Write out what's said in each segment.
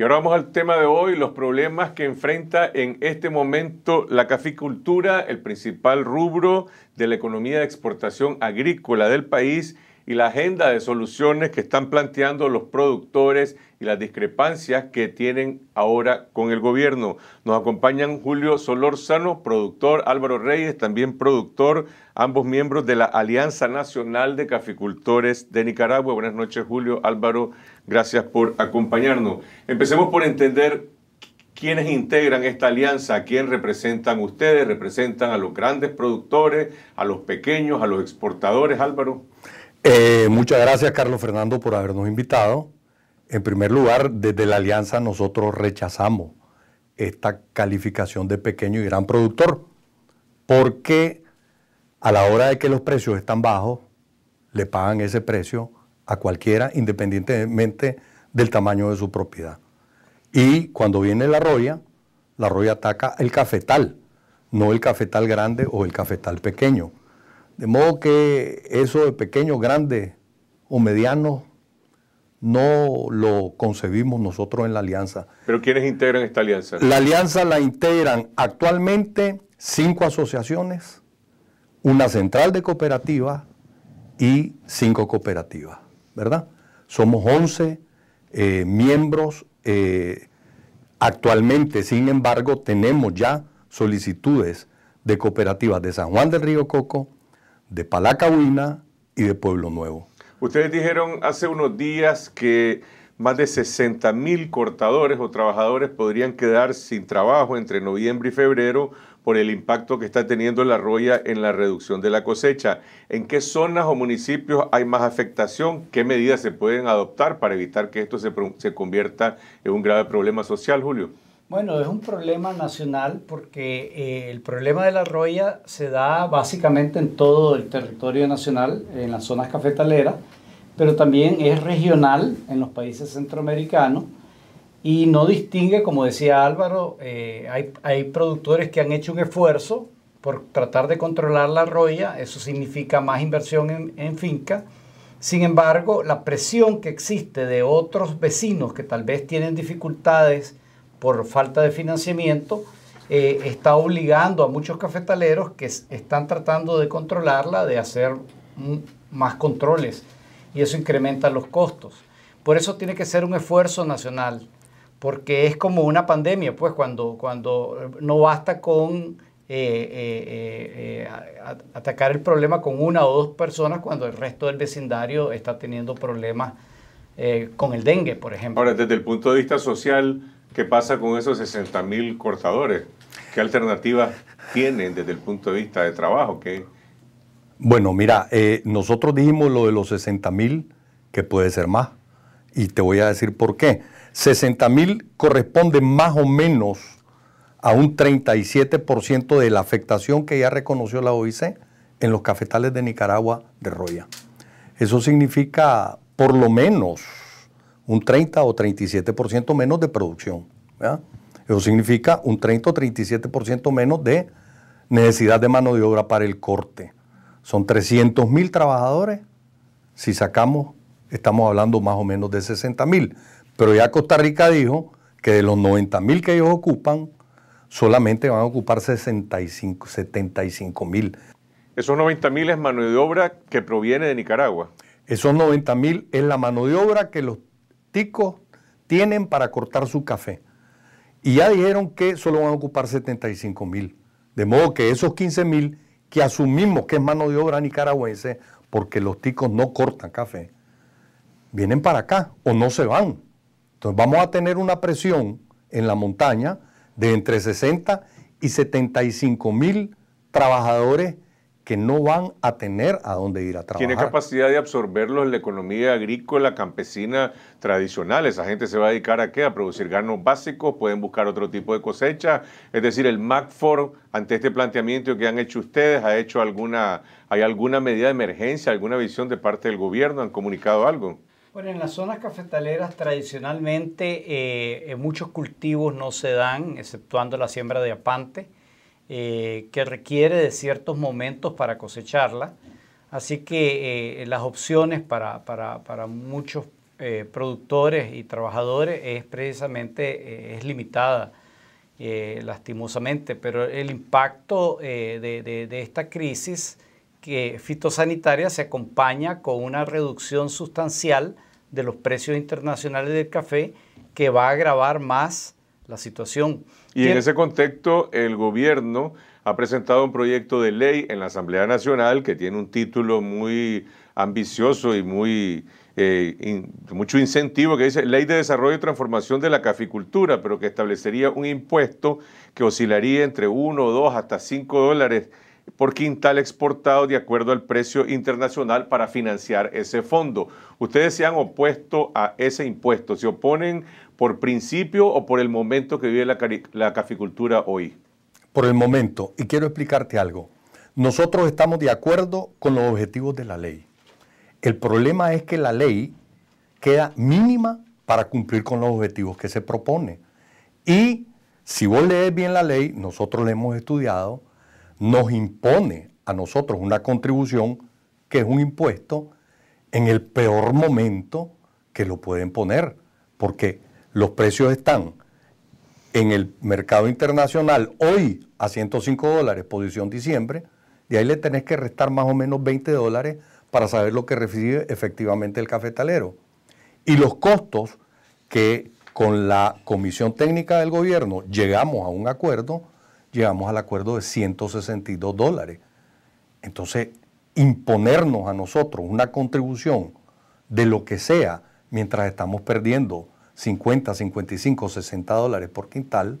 Y ahora vamos al tema de hoy, los problemas que enfrenta en este momento la caficultura, el principal rubro de la economía de exportación agrícola del país y la agenda de soluciones que están planteando los productores y las discrepancias que tienen ahora con el gobierno. Nos acompañan Julio Solórzano, productor, Álvaro Reyes, también productor, ambos miembros de la Alianza Nacional de Caficultores de Nicaragua. Buenas noches, Julio, Álvaro, gracias por acompañarnos. Empecemos por entender quiénes integran esta alianza, a quién representan ustedes, representan a los grandes productores, a los pequeños, a los exportadores, Álvaro. Eh, muchas gracias, Carlos Fernando, por habernos invitado. En primer lugar, desde la Alianza nosotros rechazamos esta calificación de pequeño y gran productor, porque a la hora de que los precios están bajos, le pagan ese precio a cualquiera, independientemente del tamaño de su propiedad. Y cuando viene la roya, la roya ataca el cafetal, no el cafetal grande o el cafetal pequeño. De modo que eso de pequeño, grande o mediano no lo concebimos nosotros en la alianza. ¿Pero quiénes integran esta alianza? La alianza la integran actualmente cinco asociaciones, una central de cooperativas y cinco cooperativas, ¿verdad? Somos 11 eh, miembros. Eh, actualmente, sin embargo, tenemos ya solicitudes de cooperativas de San Juan del Río Coco, de Palacahuina y de Pueblo Nuevo. Ustedes dijeron hace unos días que más de 60 mil cortadores o trabajadores podrían quedar sin trabajo entre noviembre y febrero por el impacto que está teniendo la roya en la reducción de la cosecha. ¿En qué zonas o municipios hay más afectación? ¿Qué medidas se pueden adoptar para evitar que esto se convierta en un grave problema social, Julio? Bueno, es un problema nacional porque eh, el problema de la roya se da básicamente en todo el territorio nacional, en las zonas cafetaleras, pero también es regional en los países centroamericanos y no distingue, como decía Álvaro, eh, hay, productores que han hecho un esfuerzo por tratar de controlar la roya, eso significa más inversión en, en finca. Sin embargo, la presión que existe de otros vecinos que tal vez tienen dificultades por falta de financiamiento, eh, está obligando a muchos cafetaleros que están tratando de controlarla, de hacer más controles, y eso incrementa los costos. Por eso tiene que ser un esfuerzo nacional, porque es como una pandemia, pues cuando, cuando eh, no basta con eh, atacar el problema con una o dos personas cuando el resto del vecindario está teniendo problemas con el dengue, por ejemplo. Ahora, desde el punto de vista social, ¿Qué pasa con esos 60 mil cortadores? ¿Qué alternativas tienen desde el punto de vista de trabajo? Bueno, mira, eh, nosotros dijimos lo de los 60 mil, que puede ser más, y te voy a decir por qué. 60 mil corresponde más o menos a un 37% de la afectación que ya reconoció la OIC en los cafetales de Nicaragua de Roya. Eso significa por lo menos un 30 o 37% menos de producción. Eso significa un 30 o 37% menos de necesidad de mano de obra para el corte. Son 300 mil trabajadores. Si sacamos, estamos hablando más o menos de 60 mil. Pero ya Costa Rica dijo que de los 90 mil que ellos ocupan, solamente van a ocupar 65, 75 mil. Esos 90 mil es mano de obra que proviene de Nicaragua. Esos 90 mil es la mano de obra que los ticos tienen para cortar su café. Y ya dijeron que solo van a ocupar 75 mil. De modo que esos 15 mil que asumimos que es mano de obra nicaragüense, porque los ticos no cortan café, vienen para acá o no se van. Entonces vamos a tener una presión en la montaña de entre 60 y 75 mil trabajadores que no van a tener a dónde ir a trabajar. Tiene capacidad de absorberlos la economía agrícola, campesina, tradicional. Esa gente se va a dedicar a qué? A producir granos básicos, pueden buscar otro tipo de cosecha. Es decir, el MACFOR ante este planteamiento que han hecho ustedes, ¿ha hecho alguna, ¿hay alguna medida de emergencia, alguna visión de parte del gobierno? ¿Han comunicado algo? Bueno, en las zonas cafetaleras tradicionalmente eh, muchos cultivos no se dan, exceptuando la siembra de apante eh, que requiere de ciertos momentos para cosecharla. Así que eh, las opciones para, muchos eh, productores y trabajadores es precisamente es limitada, lastimosamente, pero el impacto de, esta crisis que fitosanitaria se acompaña con una reducción sustancial de los precios internacionales del café que va a agravar más la situación. Y en ese contexto, el gobierno ha presentado un proyecto de ley en la Asamblea Nacional que tiene un título muy ambicioso y muy eh, mucho incentivo que dice Ley de Desarrollo y Transformación de la Caficultura, pero que establecería un impuesto que oscilaría entre 1, 2 hasta 5 dólares por quintal exportado de acuerdo al precio internacional para financiar ese fondo. Ustedes se han opuesto a ese impuesto, se oponen por principio o por el momento que vive la, caficultura hoy? Por el momento, y quiero explicarte algo. Nosotros estamos de acuerdo con los objetivos de la ley. El problema es que la ley queda mínima para cumplir con los objetivos que se propone. Y si vos lees bien la ley, nosotros la hemos estudiado, nos impone a nosotros una contribución que es un impuesto en el peor momento que lo pueden poner, porque los precios están en el mercado internacional hoy a 105 dólares, posición diciembre, y ahí le tenés que restar más o menos 20 dólares para saber lo que recibe efectivamente el cafetalero. Y los costos que con la comisión técnica del gobierno llegamos a un acuerdo, llegamos al acuerdo de 162 dólares. Entonces, imponernos a nosotros una contribución de lo que sea mientras estamos perdiendo 50, 55, 60 dólares por quintal,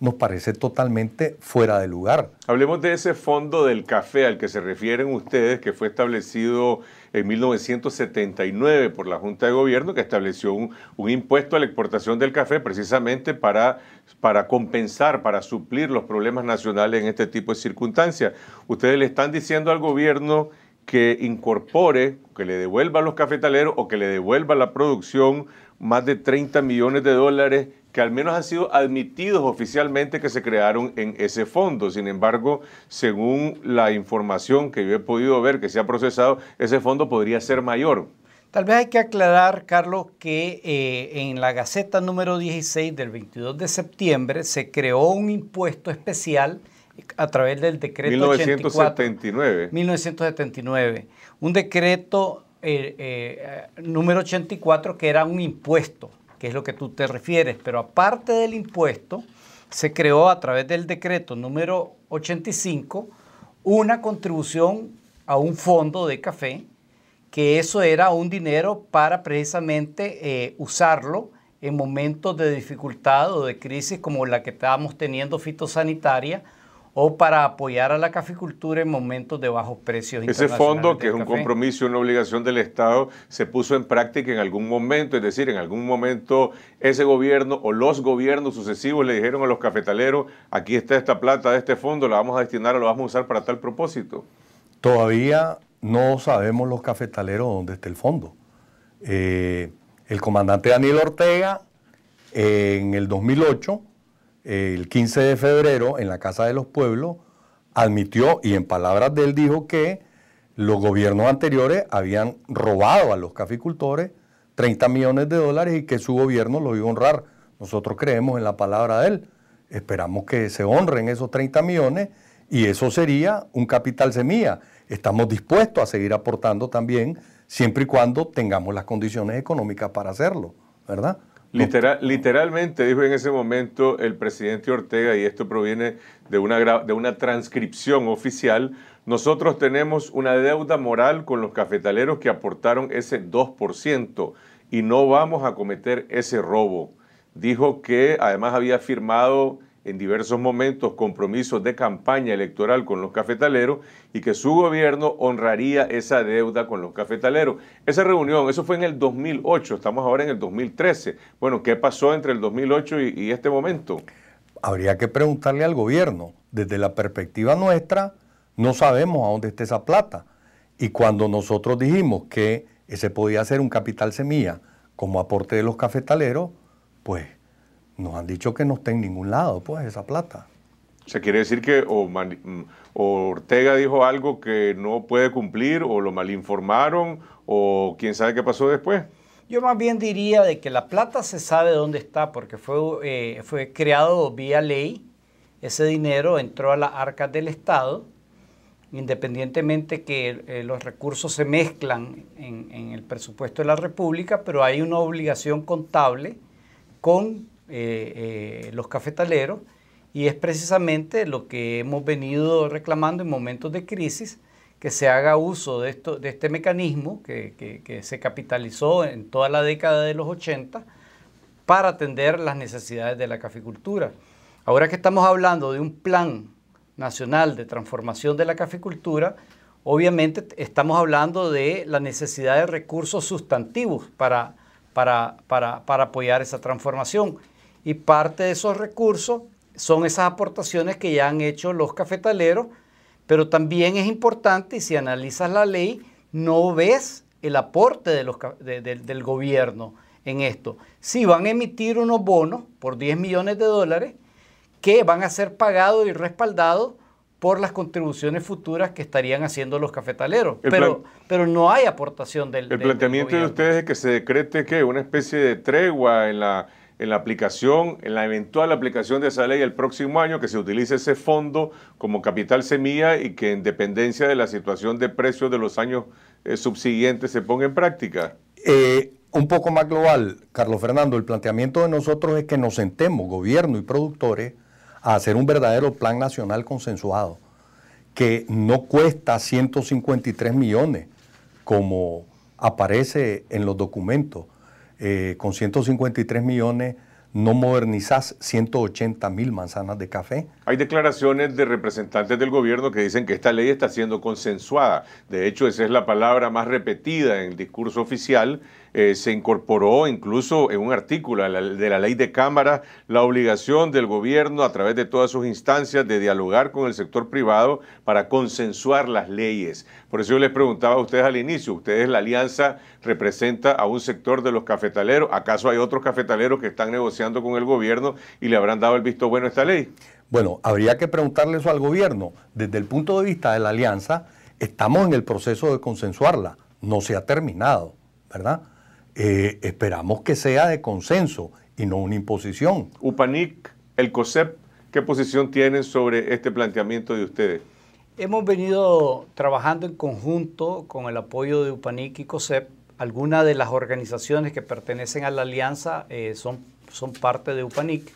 nos parece totalmente fuera de lugar. Hablemos de ese fondo del café al que se refieren ustedes, que fue establecido en 1979 por la Junta de Gobierno, que estableció un, impuesto a la exportación del café precisamente para, para compensar, para suplir los problemas nacionales en este tipo de circunstancias. Ustedes le están diciendo al gobierno que incorpore, que le devuelva a los cafetaleros o que le devuelva la producción más de 30 millones de dólares que al menos han sido admitidos oficialmente que se crearon en ese fondo. Sin embargo, según la información que yo he podido ver que se ha procesado, ese fondo podría ser mayor. Tal vez hay que aclarar, Carlos, que eh, en la Gaceta número 16 del 22 de septiembre se creó un impuesto especial a través del decreto 1979. 1979, un decreto el eh, eh, eh, número 84, que era un impuesto, que es lo que tú te refieres, pero aparte del impuesto, se creó a través del decreto número 85 una contribución a un fondo de café, que eso era un dinero para precisamente usarlo en momentos de dificultad o de crisis como la que estábamos teniendo fitosanitaria, o para apoyar a la caficultura en momentos de bajos precios. Ese fondo, que es un compromiso, una obligación del Estado, se puso en práctica en algún momento, es decir, en algún momento ese gobierno o los gobiernos sucesivos le dijeron a los cafetaleros, aquí está esta plata de este fondo, la vamos a destinar o la vamos a usar para tal propósito. Todavía no sabemos los cafetaleros dónde está el fondo. Eh, el comandante Daniel Ortega, en el 2008, el 15 de febrero en la Casa de los Pueblos, admitió y en palabras de él dijo que los gobiernos anteriores habían robado a los caficultores 30 millones de dólares y que su gobierno lo iba a honrar. Nosotros creemos en la palabra de él. Esperamos que se honren esos 30 millones y eso sería un capital semilla. Estamos dispuestos a seguir aportando también siempre y cuando tengamos las condiciones económicas para hacerlo, ¿verdad? literalmente dijo en ese momento el presidente Ortega, y esto proviene de una, de una transcripción oficial, nosotros tenemos una deuda moral con los cafetaleros que aportaron ese 2% y no vamos a cometer ese robo. Dijo que además había firmado en diversos momentos compromisos de campaña electoral con los cafetaleros y que su gobierno honraría esa deuda con los cafetaleros. Esa reunión, eso fue en el 2008, estamos ahora en el 2013. Bueno, ¿qué pasó entre el 2008 y, este momento? Habría que preguntarle al gobierno. Desde la perspectiva nuestra, no sabemos a dónde está esa plata. Y cuando nosotros dijimos que se podía ser un capital semilla como aporte de los cafetaleros, pues nos han dicho que no está en ningún lado, pues, esa plata. ¿Se quiere decir que mm, o, Ortega dijo algo que no puede cumplir, o lo malinformaron, o quién sabe qué pasó después. Yo más bien diría de que la plata se sabe dónde está, porque fue, eh, fue creado vía ley. Ese dinero entró a las arcas del Estado, independientemente que eh, los recursos se mezclan en, en el presupuesto de la República, pero hay una obligación contable con eh, eh, los cafetaleros y es precisamente lo que hemos venido reclamando en momentos de crisis, que se haga uso de, esto, de este mecanismo que, se capitalizó en toda la década de los 80 para atender las necesidades de la caficultura. Ahora que estamos hablando de un plan nacional de transformación de la caficultura, obviamente estamos hablando de la necesidad de recursos sustantivos para, para apoyar esa transformación y parte de esos recursos son esas aportaciones que ya han hecho los cafetaleros, pero también es importante, y si analizas la ley, no ves el aporte del gobierno en esto. Si van a emitir unos bonos por 10 millones de dólares que van a ser pagados y respaldados por las contribuciones futuras que estarían haciendo los cafetaleros. pero, pero no hay aportación del... El planteamiento de ustedes es que se decrete que una especie de tregua en la en la aplicación, en la eventual aplicación de esa ley el próximo año, que se utilice ese fondo como capital semilla y que en dependencia de la situación de precios de los años eh, subsiguientes se ponga en práctica? Eh, un poco más global, Carlos Fernando, el planteamiento de nosotros es que nos sentemos, gobierno y productores, a hacer un verdadero plan nacional consensuado, que no cuesta 153 millones, como aparece en los documentos eh, con 153 millones no modernizas 180 mil manzanas de café hay declaraciones de representantes del gobierno que dicen que esta ley está siendo consensuada. De hecho, esa es la palabra más repetida en el discurso oficial. Eh, se incorporó incluso en un artículo de la ley de Cámara la obligación del gobierno a través de todas sus instancias de dialogar con el sector privado para consensuar las leyes. Por eso yo les preguntaba a ustedes al inicio, ustedes la alianza representa a un sector de los cafetaleros. ¿Acaso hay otros cafetaleros que están negociando con el gobierno y le habrán dado el visto bueno a esta ley? Bueno, habría que preguntarle eso al gobierno. Desde el punto de vista de la alianza, estamos en el proceso de consensuarla. No se ha terminado, ¿verdad? Eh, esperamos que sea de consenso y no una imposición. UPANIC, el COSEP, ¿qué posición tienen sobre este planteamiento de ustedes? Hemos venido trabajando en conjunto con el apoyo de UPANIC y COSEP. Algunas de las organizaciones que pertenecen a la alianza eh, son, son parte de UPANIC.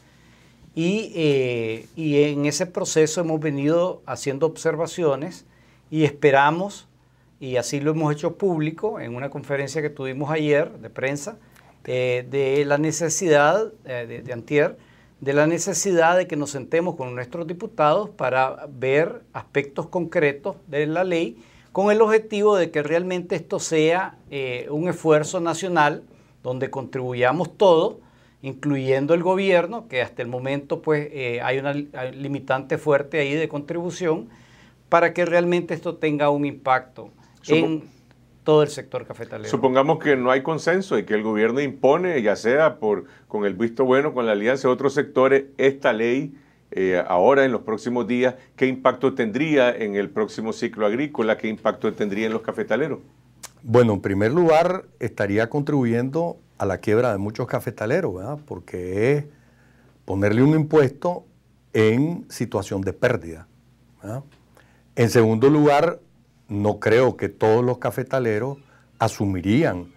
Eh, y, en ese proceso hemos venido haciendo observaciones y esperamos, y así lo hemos hecho público en una conferencia que tuvimos ayer de prensa, eh, de la necesidad, eh, de, Antier, de la necesidad de que nos sentemos con nuestros diputados para ver aspectos concretos de la ley con el objetivo de que realmente esto sea un esfuerzo nacional donde contribuyamos todos incluyendo el gobierno, que hasta el momento pues eh, hay una limitante fuerte ahí de contribución, para que realmente esto tenga un impacto en todo el sector cafetalero. Supongamos que no hay consenso y que el gobierno impone, ya sea por con el visto bueno, con la alianza de otros sectores, esta ley eh, ahora en los próximos días, ¿qué impacto tendría en el próximo ciclo agrícola? ¿Qué impacto tendría en los cafetaleros? Bueno, en primer lugar, estaría contribuyendo a la quiebra de muchos cafetaleros, porque es ponerle un impuesto en situación de pérdida. En segundo lugar, no creo que todos los cafetaleros asumirían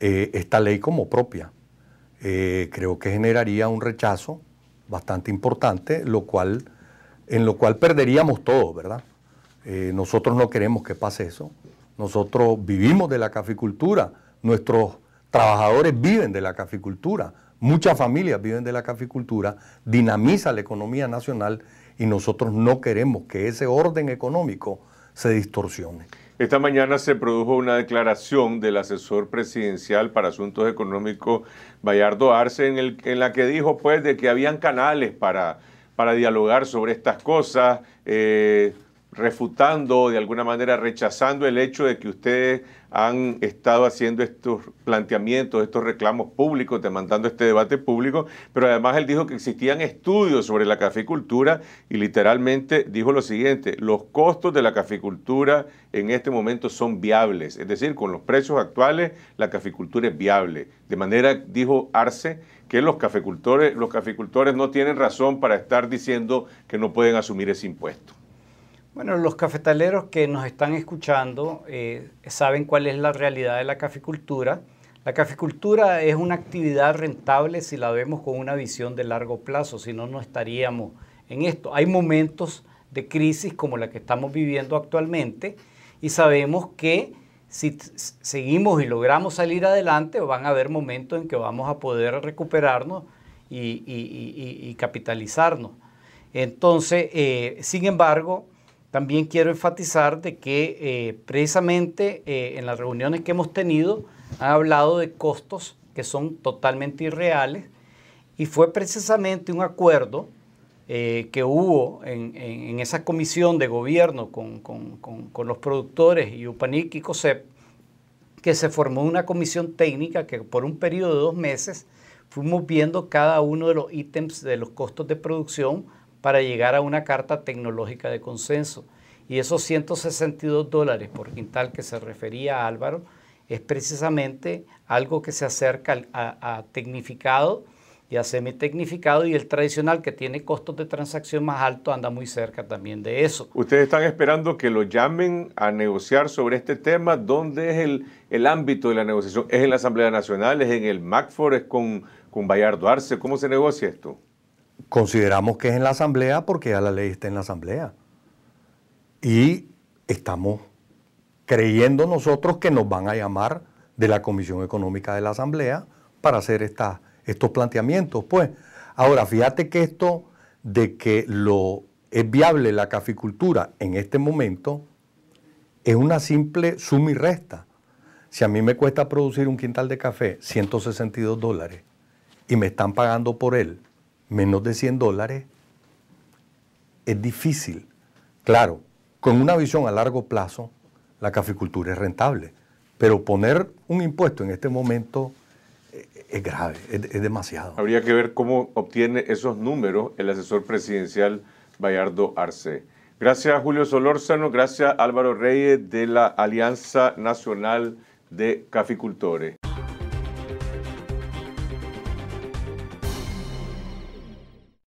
eh, esta ley como propia. Eh, creo que generaría un rechazo bastante importante, lo cual, en lo cual perderíamos todo ¿verdad? Eh, nosotros no queremos que pase eso. Nosotros vivimos de la caficultura. Nuestros trabajadores viven de la caficultura, muchas familias viven de la caficultura, dinamiza la economía nacional y nosotros no queremos que ese orden económico se distorsione. Esta mañana se produjo una declaración del asesor presidencial para asuntos económicos Bayardo Arce en, la que dijo pues de que habían canales para, para dialogar sobre estas cosas, eh, refutando de alguna manera, rechazando el hecho de que ustedes han estado haciendo estos planteamientos, estos reclamos públicos, demandando este debate público, pero además él dijo que existían estudios sobre la caficultura y literalmente dijo lo siguiente, los costos de la caficultura en este momento son viables, es decir, con los precios actuales la caficultura es viable. De manera, dijo Arce, que los cafecultores, los caficultores no tienen razón para estar diciendo que no pueden asumir ese impuesto. Bueno, los cafetaleros que nos están escuchando eh, saben cuál es la realidad de la caficultura. La caficultura es una actividad rentable si la vemos con una visión de largo plazo, si no, no estaríamos en esto. Hay momentos de crisis como la que estamos viviendo actualmente y sabemos que si seguimos y logramos salir adelante, van a haber momentos en que vamos a poder recuperarnos y, capitalizarnos. Entonces, eh, sin embargo, también quiero enfatizar de que eh, precisamente eh, en las reuniones que hemos tenido han hablado de costos que son totalmente irreales y fue precisamente un acuerdo eh, que hubo en, en, esa comisión de gobierno con, con, con, los productores y UPANIC y COSEP que se formó una comisión técnica que por un periodo de dos meses fuimos viendo cada uno de los ítems de los costos de producción para llegar a una carta tecnológica de consenso. Y esos 162 dólares por quintal que se refería Álvaro es precisamente algo que se acerca a, tecnificado y a semi-tecnificado y el tradicional que tiene costos de transacción más altos anda muy cerca también de eso. Ustedes están esperando que lo llamen a negociar sobre este tema. ¿Dónde es el, el ámbito de la negociación? ¿Es en la Asamblea Nacional? ¿Es en el MACFOR? ¿Es con, con Bayardo Arce? ¿Cómo se negocia esto? Consideramos que es en la Asamblea porque ya la ley está en la Asamblea. Y estamos creyendo nosotros que nos van a llamar de la Comisión Económica de la Asamblea para hacer estos planteamientos. Pues ahora, fíjate que esto de que lo es viable la caficultura en este momento es una simple suma y resta. Si a mí me cuesta producir un quintal de café 162 dólares y me están pagando por él menos de 100 dólares, es difícil. Claro, con una visión a largo plazo, la caficultura es rentable, pero poner un impuesto en este momento eh, es grave, es, demasiado. Habría que ver cómo obtiene esos números el asesor presidencial Bayardo Arce. Gracias Julio Solórzano, gracias Álvaro Reyes de la Alianza Nacional de Caficultores.